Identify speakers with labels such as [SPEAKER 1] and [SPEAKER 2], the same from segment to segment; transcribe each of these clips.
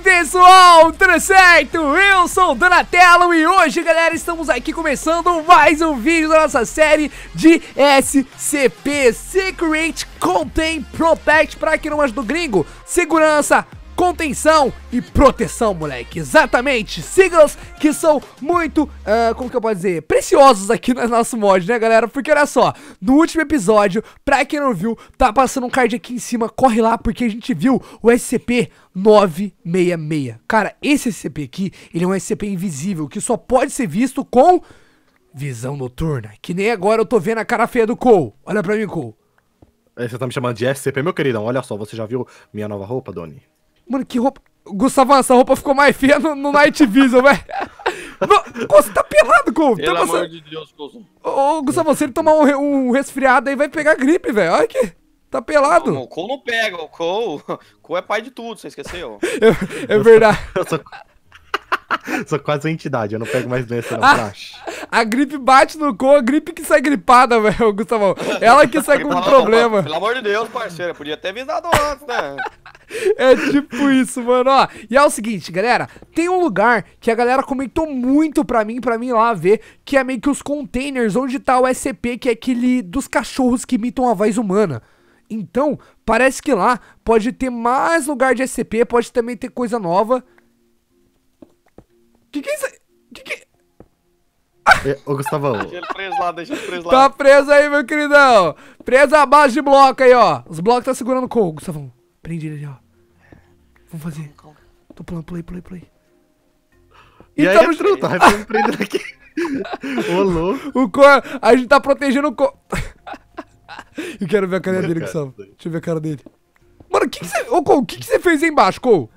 [SPEAKER 1] pessoal, tudo certo? Eu sou o Donatello e hoje galera estamos aqui começando mais um vídeo da nossa série de SCP Secret Contain Protect para quem não do gringo Segurança, contenção e proteção, moleque. Exatamente, siglas que são muito, uh, como que eu posso dizer, preciosos aqui no nosso mod, né, galera? Porque olha só, no último episódio, pra quem não viu, tá passando um card aqui em cima, corre lá, porque a gente viu o SCP 966. Cara, esse SCP aqui, ele é um SCP invisível, que só pode ser visto com visão noturna. Que nem agora eu tô vendo a cara feia do Cole. Olha pra mim, Cole.
[SPEAKER 2] Você tá me chamando de SCP, meu queridão. Olha só, você já viu minha nova roupa, Doni?
[SPEAKER 1] Mano, que roupa. Gustavão, essa roupa ficou mais feia no, no Night Vision, velho. Você tá pelado, Couve. Pelo amor você... de Deus, Couve. Ô, Gustavão, se ele tomar um, um resfriado aí, vai pegar gripe, velho. Olha aqui. Tá pelado. Não, o
[SPEAKER 2] Cole não pega. O Cole, Cole é pai de tudo, você
[SPEAKER 1] esqueceu? é, é verdade.
[SPEAKER 2] Eu sou, eu sou, sou, quase uma entidade, eu não pego mais doença,
[SPEAKER 1] não, ah, a, a gripe bate no Cole, a gripe que sai gripada, velho, Gustavão. Ela que sai com um problema. Pelo
[SPEAKER 2] amor de Deus, parceiro, podia ter avisado antes, né?
[SPEAKER 1] É tipo isso, mano. Ó, e é o seguinte, galera, tem um lugar que a galera comentou muito pra mim, pra mim lá ver, que é meio que os containers onde tá o SCP, que é aquele dos cachorros que imitam a voz humana. Então, parece que lá pode ter mais lugar de SCP, pode também ter coisa nova. Que que é isso? Que que... É, ô, Gustavão. deixa
[SPEAKER 2] ele preso lá, deixa
[SPEAKER 1] ele preso lá. Tá preso aí, meu queridão. Preso abaixo de bloco aí, ó. Os blocos tá segurando o couro, Gustavão. Prendido ali, ó. É. Vamos fazer. Calma, calma. Tô pulando, play play play. E, e aí, tamo junto. vamos foi aqui. Ô, louco. O Cor, a gente tá protegendo o Cor. Eu quero ver a cara dele, dele, Gustavo. Tá Deixa eu ver a cara dele. Mano, o que você... Ô, Cole, o que você fez aí embaixo, Cole?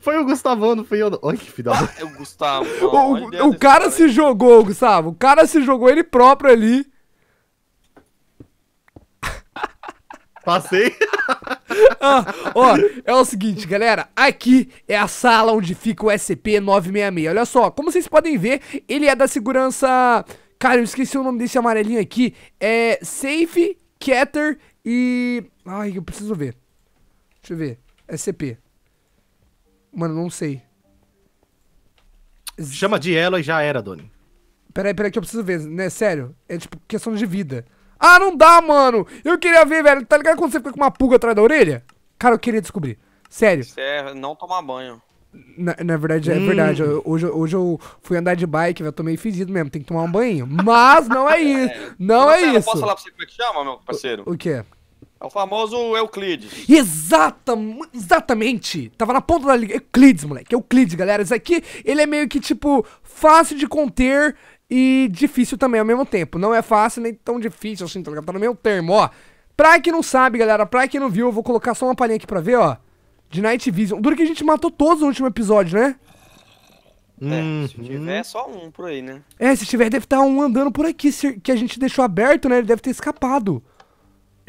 [SPEAKER 1] Foi o Gustavão, não foi eu Olha que fidalgo.
[SPEAKER 2] É o Gustavo. o, o
[SPEAKER 1] cara, cara se jogou, Gustavo. O cara se jogou ele próprio ali. Passei. ah, ó, é o seguinte, galera. Aqui é a sala onde fica o SCP-966. Olha só, como vocês podem ver, ele é da segurança... Cara, eu esqueci o nome desse amarelinho aqui. É Safe, Keter e... Ai, eu preciso ver. Deixa eu ver. SCP. Mano, não sei. Chama de ela e já era, Doni. Peraí, peraí que eu preciso ver, né? Sério. É tipo questão de vida. Ah, não dá, mano. Eu queria ver, velho. Tá ligado quando você fica com uma pulga atrás da orelha? Cara, eu queria descobrir. Sério. Isso
[SPEAKER 2] é não tomar banho.
[SPEAKER 1] Na, na verdade, é hum. é verdade. Eu, hoje, hoje eu fui andar de bike, eu tomei meio fedido mesmo. Tem que tomar um banho. Mas não é isso. É, não é, isso. É eu posso falar pra você como é que chama, meu parceiro? O, o quê? É o famoso Euclides. Exata, exatamente. Tava na ponta da liga. Euclides, moleque. Euclides, galera. Isso aqui, ele é meio que, tipo, fácil de conter, e difícil também ao mesmo tempo. Não é fácil nem tão difícil assim, tá ligado? Tá no meio termo, ó. Pra quem não sabe, galera, pra quem não viu, eu vou colocar só uma palhinha aqui pra ver, ó. De Night Vision. Duro que a gente matou todos no último episódio, né? É, se
[SPEAKER 2] uhum. tiver, é só um por aí, né?
[SPEAKER 1] É, se tiver, deve estar tá um andando por aqui, que a gente deixou aberto, né? Ele deve ter escapado.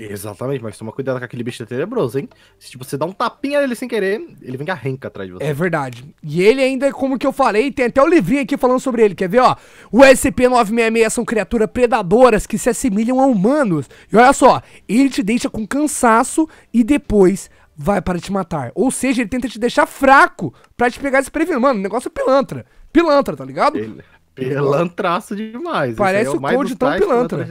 [SPEAKER 2] Exatamente, mas toma cuidado com aquele bicho é tenebroso, hein? Se tipo, você dá um tapinha nele sem querer,
[SPEAKER 1] ele vem arranca atrás de você. É verdade. E ele ainda, como que eu falei, tem até o um livrinho aqui falando sobre ele, quer ver, ó? O SCP-966 são criaturas predadoras que se assemelham a humanos. E olha só, ele te deixa com cansaço e depois vai para te matar. Ou seja, ele tenta te deixar fraco para te pegar desprevenido. Mano, o negócio é pilantra. Pilantra, tá ligado? Ele... Pilantraço
[SPEAKER 2] demais. Parece é o, o Toad tão pilantra.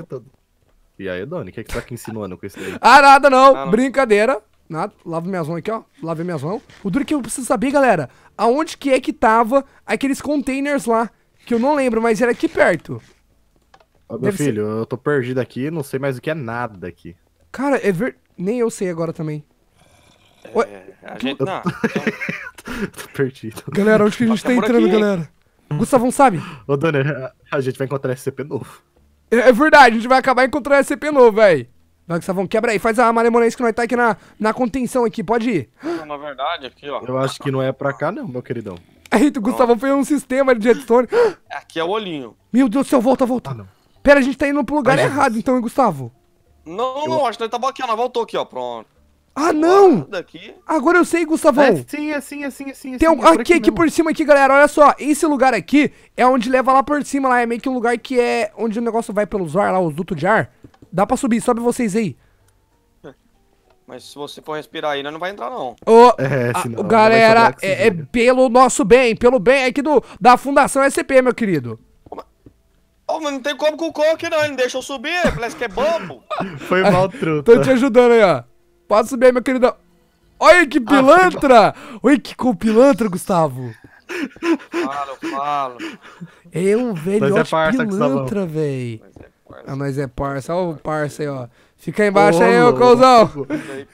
[SPEAKER 2] E aí, Doni, o que, é que tá aqui insinuando com isso aí? Ah, nada não. Ah, não.
[SPEAKER 1] Brincadeira. Nada. Lava minhas mãos aqui, ó. Lavei minhas mãos. O duro é que eu preciso saber, galera, aonde que é que tava aqueles containers lá, que eu não lembro, mas era aqui perto.
[SPEAKER 2] Ô, meu Deve filho, ser... eu tô perdido aqui, não sei mais o que é nada aqui.
[SPEAKER 1] Cara, é ver... nem eu sei agora também. É, a gente não. tô perdido.
[SPEAKER 2] Galera, onde que a gente Acho tá entrando, aqui, galera?
[SPEAKER 1] Gustavão sabe? Ô, Dani, a gente vai encontrar SCP novo. É, é, verdade, a gente vai acabar encontrando SCP novo, véi. Vai, Gustavão, quebra aí, faz a malemolência que nós tá aqui na, na contenção aqui, pode ir.
[SPEAKER 2] Na verdade, aqui, ó. Eu acho que não é pra cá não, meu queridão.
[SPEAKER 1] Aí, o Gustavão foi um sistema de editor. Aqui é o olhinho. Meu Deus do céu, volta, volta. Ah, não. Pera, a gente tá indo pro lugar Ai, errado, então, hein, Gustavo?
[SPEAKER 2] Não, não, eu... acho que ele tava aqui, ela voltou aqui, ó, pronto.
[SPEAKER 1] Ah, não! Daqui. Agora eu sei, Gustavão. É assim, assim, assim, assim. Tem um... é aqui, aqui, aqui por cima aqui, galera. Olha só. Esse lugar aqui é onde leva lá por cima. lá É meio que um lugar que é onde o negócio vai pelos ar, lá, os dutos de ar. Dá pra subir. Sobe vocês aí.
[SPEAKER 2] Mas se você for respirar aí, não vai entrar, não. Ô, é, galera, é, é,
[SPEAKER 1] pelo nosso bem, pelo bem aqui do, da Fundação SCP, meu querido.
[SPEAKER 2] Oh, mas não tem como com o coque, não. Ele deixa eu subir, parece que é bambo.
[SPEAKER 1] Foi mal truta. Tô te ajudando aí, ó. Pode subir aí, meu querido. Olha que ah, pilantra! Ah, Olha que com pilantra, Gustavo. Falo, falo. É um velhote é pilantra, velho. Ah, mas é parça. Olha o parça aí, ó. Fica aí embaixo oh, aí, ô cozão.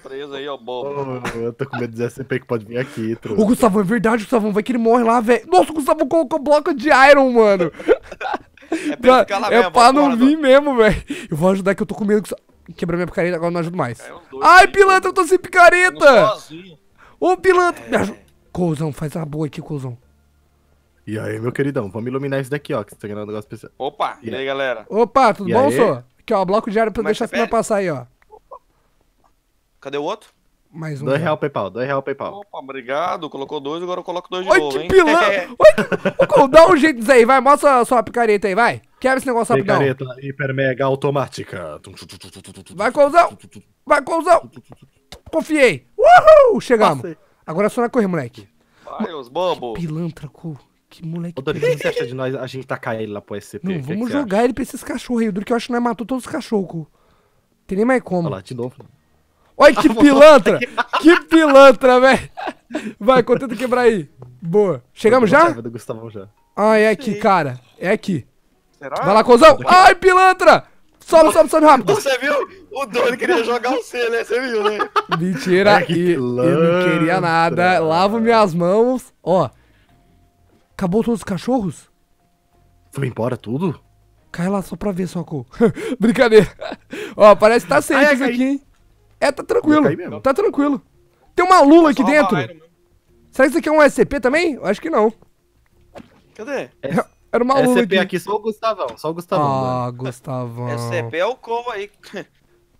[SPEAKER 2] Preso aí, ó, bobo. Oh, eu tô com medo de SCP assim, que pode vir aqui, trouxa. Ô, Gustavo,
[SPEAKER 1] é verdade, Gustavo. Vai que ele morre lá, velho. Nossa, o Gustavo colocou bloco de Iron, mano. É pra, é pra não vir mesmo, velho. Eu vou ajudar que eu tô com medo. Quebrou minha picareta, agora não ajudo mais. É, Ai, pilantra, eu tô sem picareta! Ô, pilantra! É. Me ajuda! Cozão, faz a boa aqui, cozão.
[SPEAKER 2] E aí, meu queridão, vamos iluminar isso daqui, ó, que você tá ganhando um negócio especial. Opa, e, aí, galera? Opa, tudo bom, aí? senhor?
[SPEAKER 1] Aqui, ó, bloco diário pra Mas é deixar a fila passar aí, ó. Cadê o outro? Mais
[SPEAKER 2] um. Dois real PayPal, dois real PayPal. Opa, obrigado. Colocou dois, agora eu coloco dois de novo, que hein? Oi, que pilantra! Ô, dá um jeito disso aí, vai.
[SPEAKER 1] Mostra a sua picareta aí, vai. Quebra esse negócio rapidão.
[SPEAKER 2] Picareta hiper mega automática.
[SPEAKER 1] Vai, Couzão! Vai, Couzão! Confiei! Uhul! Chegamos! Passei. Agora é só na correr, moleque.
[SPEAKER 2] Vai, os bobos!
[SPEAKER 1] Pilantra, cu. Que moleque. Ô, Dori, o que
[SPEAKER 2] você acha de nós a gente tacar ele lá pro SCP? Não, que vamos que jogar
[SPEAKER 1] ele pra esses cachorros aí. O Dori que eu acho que nós matou todos os cachorros, cu. Tem nem mais como. Olha lá, de novo. Olha que pilantra! que pilantra, velho! Vai, contenta quebrar aí. Boa. Chegamos já?
[SPEAKER 2] Gustavo já.
[SPEAKER 1] Ah, é aqui, Sim. cara. É aqui.
[SPEAKER 2] Será? Vai lá, cozão! Ai,
[SPEAKER 1] pilantra! Sobe, sobe, sobe rápido! Você viu? O Doni queria jogar o C, né? Você viu, né? Mentira, é eu não queria nada. Lavo minhas mãos. Ó. Acabou todos os cachorros? Foi embora tudo? Cai lá só pra ver, só com. Brincadeira. Ó, parece que tá safe isso aqui, hein? É, tá tranquilo. Tá tranquilo. Tem uma lula aqui dentro. Né? Será que isso aqui é um SCP também? Eu acho que não.
[SPEAKER 2] Cadê? É, era uma SCP lua aqui só o Gustavão,
[SPEAKER 1] só o Gustavão. Ah, mano. Gustavão. SCP é
[SPEAKER 2] o Cole aí.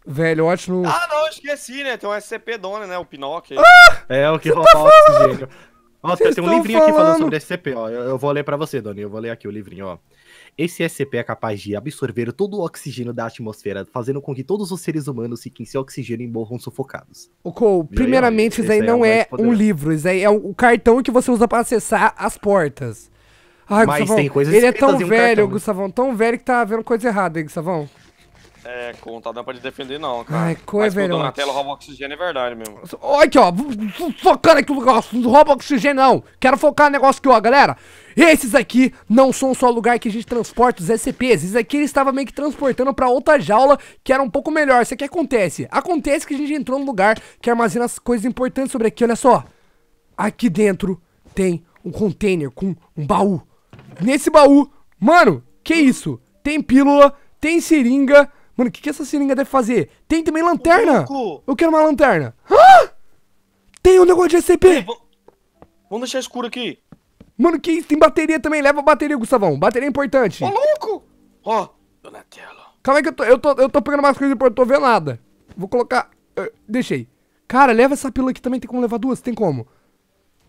[SPEAKER 1] Velho, ótimo. Ah,
[SPEAKER 2] não, esqueci, né? Tem um SCP dona, né? O Pinóquio. Ah,
[SPEAKER 1] é, o que roubar tá
[SPEAKER 2] oxigênio. Ó, tem um livrinho falando? aqui falando sobre SCP, ó. Eu, eu vou ler pra você, Doni. Eu vou ler aqui o livrinho, ó. Esse SCP é capaz de absorver todo o oxigênio da atmosfera, fazendo com que todos os seres humanos fiquem sem oxigênio e morram sufocados.
[SPEAKER 1] O Cole, primeiramente, isso aí é não é, é um livro, isso aí é o cartão que você usa para acessar as portas. Ai, Mas Gustavão, tem coisas Ele é tão velho, cartão, Gustavão, tão velho que tá vendo coisa errada aí, Gustavão.
[SPEAKER 2] É, com tá dando pra te defender
[SPEAKER 1] não, cara. Ai, coisa, velho. na tela rouba oxigênio é verdade mesmo. Olha aqui, ó. Focando aqui o negócio, não rouba oxigênio não. Quero focar no negócio aqui, ó, galera. Esses aqui não são só lugar que a gente transporta os SCPs. Esses aqui ele estava meio que transportando pra outra jaula que era um pouco melhor. Isso aqui acontece. Acontece que a gente entrou num lugar que armazena as coisas importantes sobre aqui. Olha só. Aqui dentro tem um container com um baú nesse baú. Mano, que isso? Tem pílula, tem seringa. Mano, o que, que essa seringa deve fazer? Tem também lanterna. Eu quero uma lanterna. Hã? Tem um negócio de SCP. vamos deixar escuro aqui. Mano, que isso? Tem bateria também. Leva a bateria, Gustavão. Bateria é importante. Ô, louco. Ó, oh, Donatello. Calma aí que eu tô, eu tô, eu tô pegando mais coisas porque eu não tô vendo nada. Vou colocar... Eu, deixei. Cara, leva essa pílula aqui também. Tem como levar duas? Tem como.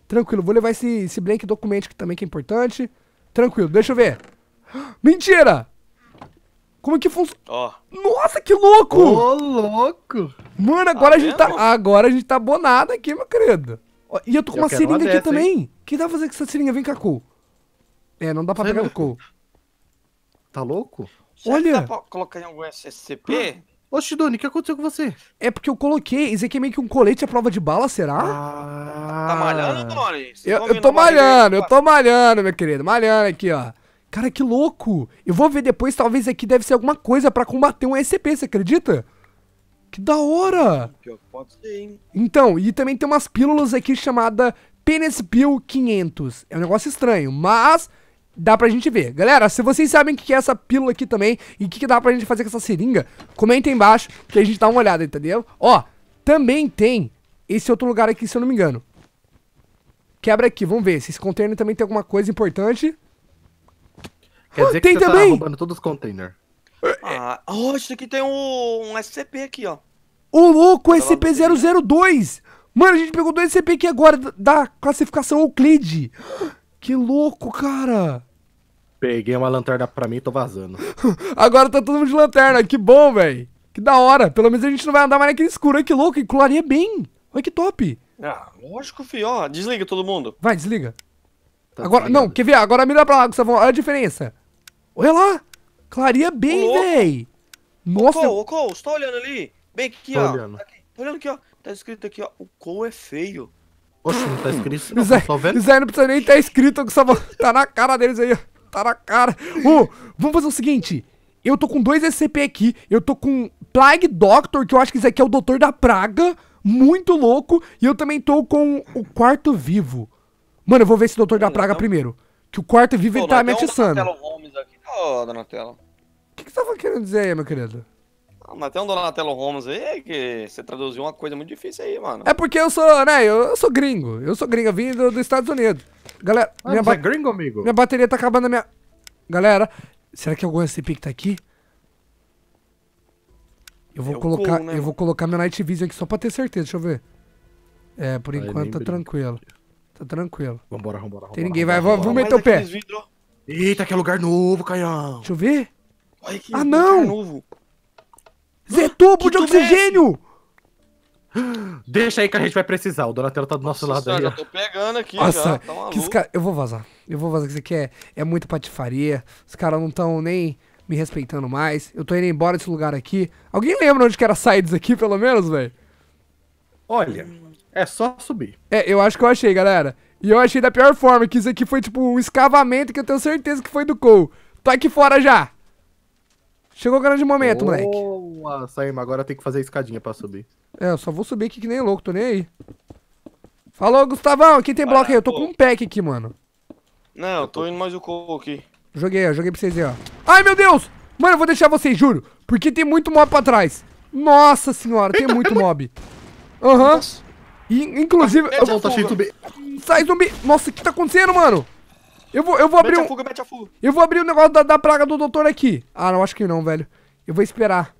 [SPEAKER 1] Tranquilo, vou levar esse, esse blank documento que também que é importante. Tranquilo, deixa eu ver. Mentira! Como é que funciona? Ó. Nossa, que louco! Ô, louco! Mano, tá agora a gente mesmo? tá. Agora a gente tá bonado aqui, meu querido. e eu tô com eu uma seringa uma dessa, aqui também. O que dá tá pra fazer com essa seringa? Vem cá, Cole. É, não dá pra Você pegar o Cole. Tá louco? Será Olha. dá pra colocar
[SPEAKER 2] em algum SCP?
[SPEAKER 1] Ô, Doni? o que aconteceu com você? É porque eu coloquei. Isso aqui é meio que um colete à prova de bala, será? Ah, tá
[SPEAKER 2] malhando, Doni.
[SPEAKER 1] Eu, eu tô malhando, eu tô malhando, meu querido. Malhando aqui, ó. Cara, que louco! Eu vou ver depois, talvez aqui deve ser alguma coisa para combater um SCP, você acredita? Que da hora!
[SPEAKER 2] Pode ser, hein?
[SPEAKER 1] Então, e também tem umas pílulas aqui chamada Pill 500. É um negócio estranho, mas dá pra gente ver. Galera, se vocês sabem o que é essa pílula aqui também e o que, dá pra gente fazer com essa seringa, comentem embaixo que a gente dá uma olhada, entendeu? Ó, também tem esse outro lugar aqui, se eu não me engano. Quebra aqui, vamos ver se esse container também tem alguma coisa importante. Quer ah, dizer tem que você tá também. tá roubando
[SPEAKER 2] todos os containers. Ah,
[SPEAKER 1] oh, isso aqui tem um, um SCP aqui, ó. Ô, louco, SCP-002! Mano, a gente pegou dois SCP aqui agora da classificação Euclide. Que louco, cara! Peguei uma lanterna pra mim e tô vazando. Agora tá todo mundo de lanterna, que bom, velho. Que da hora. Pelo menos a gente não vai andar mais naquele escuro, que louco, Claria bem. Olha que top.
[SPEAKER 2] Ah, lógico, fi, Ó, desliga todo mundo.
[SPEAKER 1] Vai, desliga. Tá agora, não, quer ver? Agora mira pra lá, Gustavão. Olha a diferença. Olha lá. Claria bem, véi. Nossa. Ô, Cole, ô,
[SPEAKER 2] Cole, você tá olhando ali?
[SPEAKER 1] Bem aqui, tô ó. Olhando. Tá aqui. Tá olhando aqui, ó. Tá escrito aqui, ó. O Cole é feio. Oxe, não tá escrito não, Zé, vendo. Zé não precisa nem estar tá escrito, que só tá na cara deles aí, tá na cara. Ô, vamos fazer o seguinte, eu tô com dois SCP aqui, eu tô com Plague Doctor, que eu acho que isso aqui é o Doutor da Praga, muito louco, e eu também tô com o Quarto Vivo. Mano, eu vou ver esse Doutor da Praga não, não. primeiro, que o Quarto Vivo Pô, ele tá me atiçando.
[SPEAKER 2] Ô, Donatello. O
[SPEAKER 1] que, que você tava tá querendo dizer aí, meu querido?
[SPEAKER 2] Mas tem um Donatello Holmes aí que você traduziu uma coisa muito difícil aí, mano. É
[SPEAKER 1] porque eu sou, né? Eu, eu sou gringo. Eu sou gringo, eu vim dos do Estados Unidos. Galera, ah, minha é gringo, amigo? Minha bateria tá acabando a minha. Galera, será que algum SCP que tá aqui? Eu vou é colocar, cool, né, eu vou colocar meu Night Vision aqui só pra ter certeza, deixa eu ver. É, por enquanto tá tranquilo. Tá tranquilo. Vambora, vambora, vambora. Tem ninguém, vambora, vai, vou vamos meter o pé. Vidro. Eita, que é lugar novo, Caião. Deixa eu ver. Olha aqui, ah, não! novo. Zé tubo de oxigênio!
[SPEAKER 2] Deixa aí que a gente vai precisar. O Donatello tá do nosso Nossa, lado aí. Eu tô pegando aqui, Nossa, já, tá que cara...
[SPEAKER 1] Eu vou vazar. Eu vou vazar, que isso aqui é, é muita patifaria. Os caras não estão nem me respeitando mais. Eu tô indo embora desse lugar aqui. Alguém lembra onde que era sair disso aqui, pelo menos, velho?
[SPEAKER 2] Olha, é só subir.
[SPEAKER 1] É, eu acho que eu achei, galera. E eu achei da pior forma, que isso aqui foi tipo um escavamento que eu tenho certeza que foi do Cole. Tô aqui fora já. Chegou o grande momento, oh. moleque
[SPEAKER 2] com Saima, agora tem que
[SPEAKER 1] fazer a escadinha pra subir. É, eu só vou subir aqui que nem louco, tô nem aí. Falou, Gustavão, aqui tem bloco aí, eu tô com um pack aqui, mano.
[SPEAKER 2] Não, eu tô indo mais o coco aqui.
[SPEAKER 1] Joguei, ó, joguei pra vocês aí, ó. Ai, meu Deus! Mano, eu vou deixar vocês, juro, porque tem muito mob pra trás. Nossa senhora, tem muito mob. Aham. Uhum. E, inclusive... Eu vou achei zumbi. Sai, zumbi! Nossa, o que tá acontecendo, mano? Eu vou, eu vou abrir mete um... a fuga, mete a fuga. Eu vou abrir o um negócio da, da praga do doutor aqui. Ah, não, acho que não, velho. Eu vou esperar.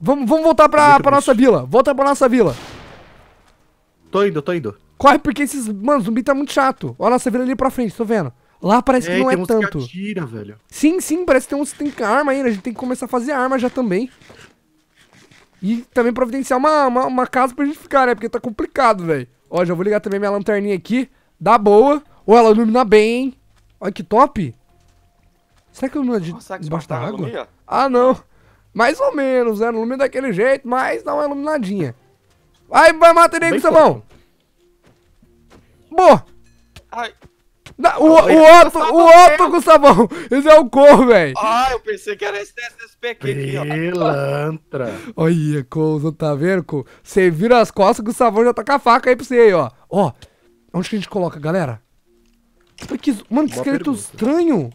[SPEAKER 1] Vamos, vamos voltar pra, pra nossa vila. Volta pra nossa vila.
[SPEAKER 2] Tô indo, tô indo.
[SPEAKER 1] Corre, porque esses. Mano, zumbi tá muito chato. Olha a nossa vila ali pra frente, tô vendo. Lá parece é, é que não é tanto. Que
[SPEAKER 2] atira, velho.
[SPEAKER 1] Sim, sim, parece que tem uns tem arma ainda. A gente tem que começar a fazer arma já também. E também providenciar uma, uma, uma casa pra gente ficar, né? Porque tá complicado, velho. Ó, já vou ligar também minha lanterninha aqui. Dá boa. Ou ela ilumina bem, hein? Olha que top. Será que eu não é de, Nossa, debaixo tá da água? Ah, não. Mais ou menos, né? Ilumina daquele jeito, mas dá uma é iluminadinha. vai vai, mata ele aí com Boa! Ai. Da, o, o Otto, o Otto com sabão. Esse é o cor, velho.
[SPEAKER 2] Ah, eu pensei que era esse SSP
[SPEAKER 1] aqui, Pilantra. aqui, ó. Olha, Couso, tá vendo, Couso? Você vira as costas que o sabão já tá com a faca aí pra você aí, ó. Ó, onde que a gente coloca, galera? Mano, que esqueleto pergunta. estranho.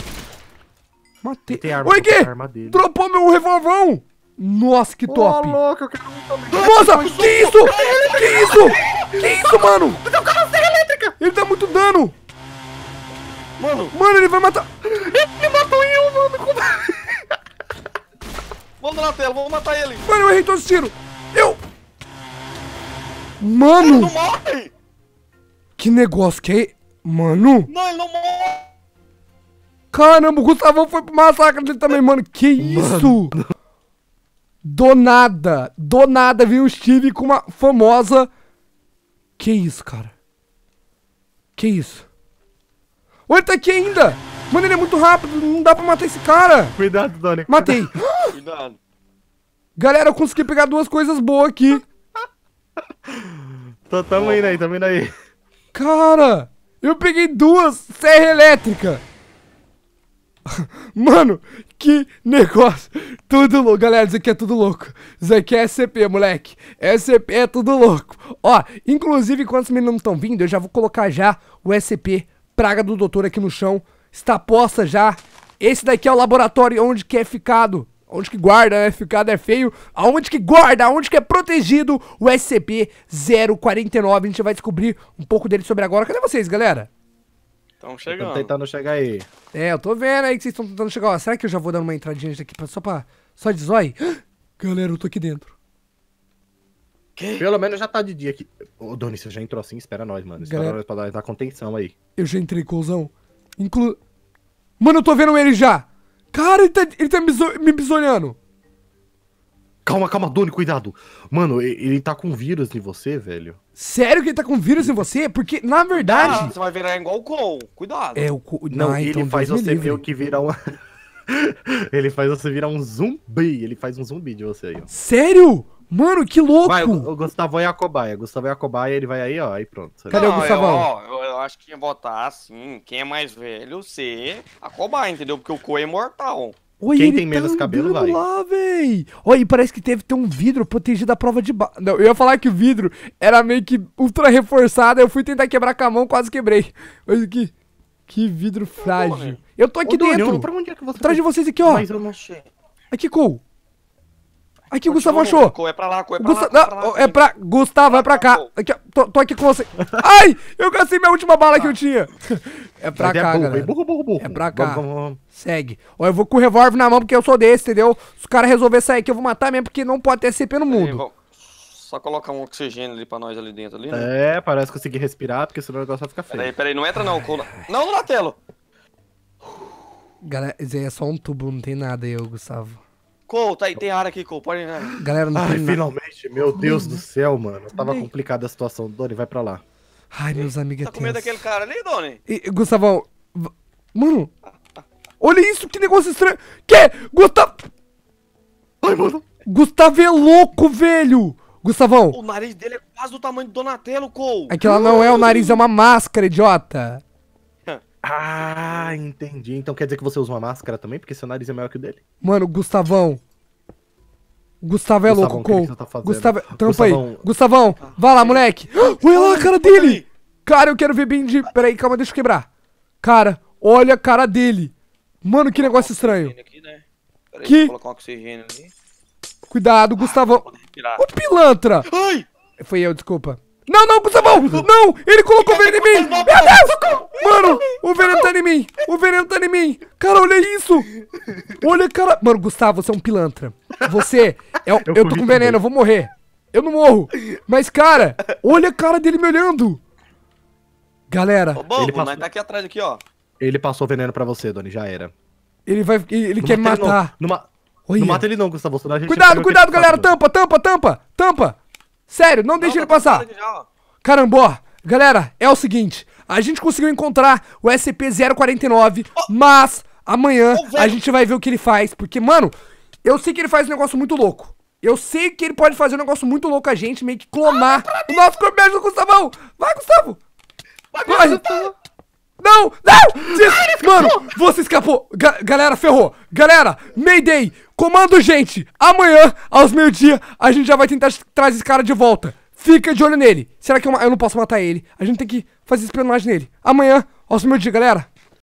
[SPEAKER 1] Matei. Tem arma Oi, Gui! Dropou meu revolvão! Nossa, que top! Ô, louco, eu quero muito Nossa, que isso? Tá que isso? Que isso, mano? Mas é um carro serra elétrica! Ele dá tá muito dano! Mano! Mano, ele vai matar... Ele matou eu, mano! Vamos na tela, vamos matar ele! Mano, eu errei todos os tiros! Eu... Mano! Ele não morre! Que negócio que é... Mano! Não, ele não morre! Caramba, o Gustavão foi pro massacre dele também, mano. Que isso? Mano. Do nada. Do nada veio o Steve com uma famosa. Que isso, cara? Que isso? Olha, ele tá aqui ainda! Mano, ele é muito rápido, não dá pra matar esse cara! Cuidado, Doni. Matei. Cuidado. Galera, eu consegui pegar duas coisas boas aqui. Tô, tamo oh. indo aí, tamo indo aí. Cara, eu peguei duas serra elétrica. Mano, que negócio! Tudo louco, galera. Isso aqui é tudo louco. Isso aqui é SCP, moleque. SCP é tudo louco. Ó, inclusive, enquanto os meninos não estão vindo, eu já vou colocar já o SCP Praga do Doutor aqui no chão. Está posta já. Esse daqui é o laboratório onde que é ficado. Onde que guarda, né? Ficado é feio. Aonde que guarda, aonde que é protegido o SCP-049. A gente vai descobrir um pouco dele sobre agora. Cadê vocês, galera?
[SPEAKER 2] Estão chegando. Estão tentando chegar aí.
[SPEAKER 1] É, eu tô vendo aí que vocês estão tentando chegar. Ó, será que eu já vou dar uma entradinha aqui pra, só pra. Só de zói? Galera, eu tô aqui dentro.
[SPEAKER 2] Que? Pelo menos já tá de dia aqui. Ô, Doni, você já entrou assim? Espera nós, mano. Espera Galera, nós pra dar, dar contenção aí.
[SPEAKER 1] Eu já entrei, cuzão. Inclu... Mano, eu tô vendo ele já. Cara, ele tá, ele tá me, me bisolhando. Calma, calma, Doni, cuidado. Mano, ele tá com vírus em você, velho. Sério que ele tá com vírus em você? Porque, na
[SPEAKER 2] verdade. Ah, você vai virar igual o Cole. Cuidado. É, o Cole. Não, não ele então faz você ver o que virar um. ele faz você virar um zumbi. Ele faz um zumbi de você aí, ó.
[SPEAKER 1] Sério? Mano, que louco! Vai, o, o
[SPEAKER 2] Gustavo é a cobaia. O Gustavo é a cobaia, ele vai aí, ó, aí pronto. Sabe? Cadê o Gustavo? Eu, ó, eu, eu, acho que ia votar assim, quem é mais velho, ser a cobaia, entendeu? Porque o Coe é
[SPEAKER 1] mortal. Oi, Quem tem tá menos cabelo vai. lá, véi. Olha, e parece que teve ter um vidro protegido da prova de bala. Não, eu ia falar que o vidro era meio que ultra reforçado, eu fui tentar quebrar com a mão, quase quebrei. Olha aqui. Que vidro frágil. eu tô aqui Ô, dentro. Daniel, pra
[SPEAKER 2] onde é que você Atrás de vocês aqui, ó. Mas
[SPEAKER 1] eu não achei. Aqui, Cole. Aqui o Gustavo achou.
[SPEAKER 2] é pra lá, é pra Gusta... lá. É
[SPEAKER 1] pra lá não, é, é pra. Gustavo, é pra cá. Aqui, tô, tô, aqui com você. Ai! Eu gastei minha última bala que eu tá. tinha. É pra é cá, é galera. É pra cá. Segue. Ó, eu vou com o revólver na mão porque eu sou desse, entendeu? Se o cara resolver sair aqui, eu vou matar mesmo porque não pode ter CP no mundo.
[SPEAKER 2] só colocar um oxigênio ali pra nós ali dentro, ali, né? É, parece conseguir respirar, porque senão o negócio vai ficar feio. Peraí, peraí, não entra não. Cola... Não, Donatello!
[SPEAKER 1] Galera, isso é só um tubo, não tem nada aí, Gustavo.
[SPEAKER 2] Cole, tá aí, tem área aqui, Cole, pode... Galera, não Ai, tem finalmente, nada. meu Deus do céu, mano. Tava complicada a situação. Doni, vai pra lá.
[SPEAKER 1] Ai, meus amigos Tá é com medo daquele
[SPEAKER 2] cara ali, Doni?
[SPEAKER 1] E, Gustavão, mano, olha isso, que negócio estranho. Que? Gustavo... Ai, mano. Gustavo é louco, velho. Gustavão. O nariz dele é quase do tamanho do Donatello, Cole. Aquilo é não é o nariz, é uma máscara, idiota.
[SPEAKER 2] Ah, entendi. Então quer dizer que você usa uma máscara também? Porque seu nariz é maior que o dele?
[SPEAKER 1] Mano, Gustavão. Gustavo é louco, com. Tá Gustavo, trampa Gustavão... aí. É Gustavão, vai lá, moleque. Ah, olha lá a cara dele. Cara, eu quero ver bem de... Peraí, calma, deixa eu quebrar. Cara, olha a cara dele. Mano, que negócio estranho. Né? que... Cuidado, ah, Gustavão. Ah, Ô, pilantra. Ai! Foi eu, desculpa. Não, não, Gustavão! Não! Ele colocou veneno em mim! Meu Deus! Mano, o veneno tá em mim! O veneno tá em mim! Cara, olha isso! Olha, cara... Mano, Gustavo, você é um pilantra. Você... É, eu, eu tô com veneno, eu vou morrer. Eu não morro. Mas, cara, olha a cara dele me olhando. Galera... Ô, Bobo, ele passou... tá
[SPEAKER 2] aqui atrás, aqui, ó. Ele passou veneno pra você, Doni, já era.
[SPEAKER 1] Ele vai... Ele quer me matar.
[SPEAKER 2] Não, não, não, mata ele não, Gustavo. Cuidado, cuidado, galera!
[SPEAKER 1] Tampa, tampa, tampa! Tampa! Sério, não deixa não, tá ele passar. Carambó, galera, é o seguinte. A gente conseguiu encontrar o SCP-049, oh. mas amanhã oh, a gente vai ver o que ele faz. Porque, mano, eu sei que ele faz um negócio muito louco. Eu sei que ele pode fazer um negócio muito louco a gente, meio que clonar ah, o nosso corpo. Me ajuda, Gustavão! Vai, Gustavo! Vai, Gustavo! Não! Não! Mano, você escapou! Ga galera, ferrou! Galera, Mayday! Comando, gente! Amanhã, aos meio-dia, a gente já vai tentar trazer esse cara de volta. Fica de olho nele. Será que eu, eu não posso matar ele? A gente tem que fazer espionagem nele. Amanhã, aos meio-dia, galera.